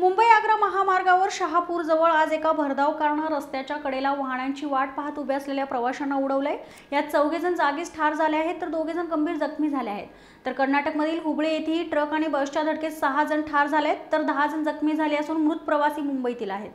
मुंबई आग्रा महामार्गावर शहापूरजवळ आज एका भरधाव कारणा रस्त्याच्या कडेला वाहनांची वाट पाहत उभे असलेल्या प्रवाशांना उडवलंय यात जण जागीच ठार झाले आहेत तर जण गंभीर जखमी झाले आहेत तर कर्नाटकमधील हुबळे येथेही ट्रक आणि बसच्या धडकेत सहा जण ठार झाले आहेत तर दहा जण जखमी झाले असून मृत प्रवासी मुंबईतील आहेत